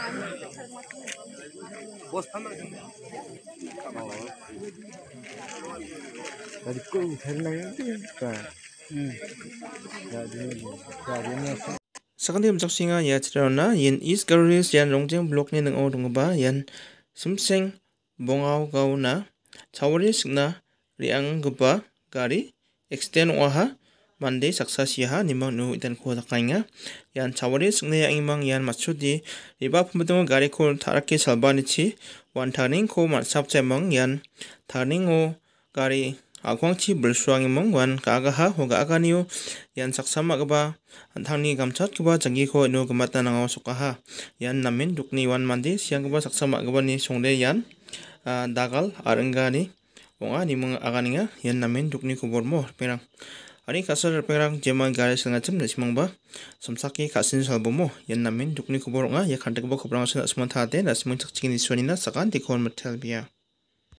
అది sakandi mchak singa ya chirana yin east galleries yan rongjeng block ni ning o dongba yan simseng bongao gauna chawari sikna riang gba gari extend oha mande saksa siaha nimang nu Yan daknenga ian chaware yang ya·engmang yan matchudi riba pambitimo gariko tarake chi wan mang yan ian o gari bersuang mang wan ga·agaha ho ga·aganio yan saksa ma·gipa an·tangni gamchatgipa ku ino gimatna nangao sokaha Yan namin dukni wan mande kuba saksa ni songde yan. dagal arenggani ni nimang aganinga namin dukni dokni bormo pirang Ani kasar pengarang jemaah garis setengah jam dari Semang Bah. Semsaki kasin salbomo yang namin dukni kubur nga ya kantek bok kubur nga sengat semang tate dan semang cak cikin isuan ina sakan dikawan metel biya.